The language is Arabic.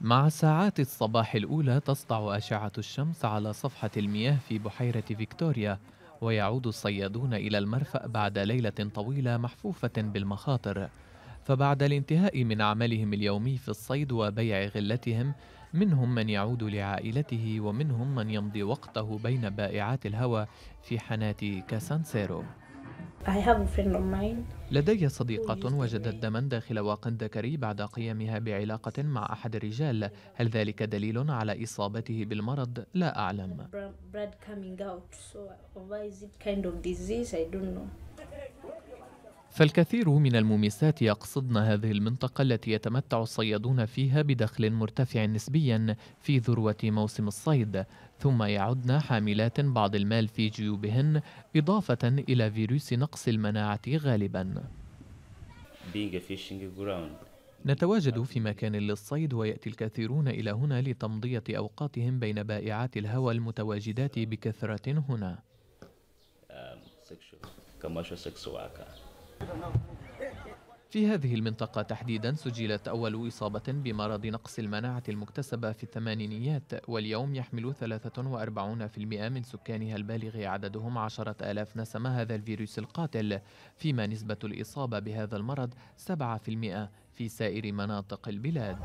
مع ساعات الصباح الأولى تسطع أشعة الشمس على صفحة المياه في بحيرة فيكتوريا ويعود الصيادون إلى المرفأ بعد ليلة طويلة محفوفة بالمخاطر فبعد الانتهاء من عملهم اليومي في الصيد وبيع غلتهم منهم من يعود لعائلته ومنهم من يمضي وقته بين بائعات الهوى في حناة كاسانسيرو لدي صديقة وجدت دما داخل واق ذكري بعد قيامها بعلاقة مع أحد الرجال هل ذلك دليل على إصابته بالمرض؟ لا أعلم فالكثير من المومسات يقصدن هذه المنطقة التي يتمتع الصيادون فيها بدخل مرتفع نسبيا في ذروة موسم الصيد ثم يعدن حاملات بعض المال في جيوبهن إضافة إلى فيروس نقص المناعة غالبا نتواجد في مكان للصيد ويأتي الكثيرون إلى هنا لتمضية أوقاتهم بين بائعات الهوى المتواجدات بكثرة هنا um, في هذه المنطقة تحديدا سجلت أول إصابة بمرض نقص المناعة المكتسبة في الثمانينيات واليوم يحمل 43% من سكانها البالغ عددهم عشرة آلاف نسمة هذا الفيروس القاتل فيما نسبة الإصابة بهذا المرض 7% في سائر مناطق البلاد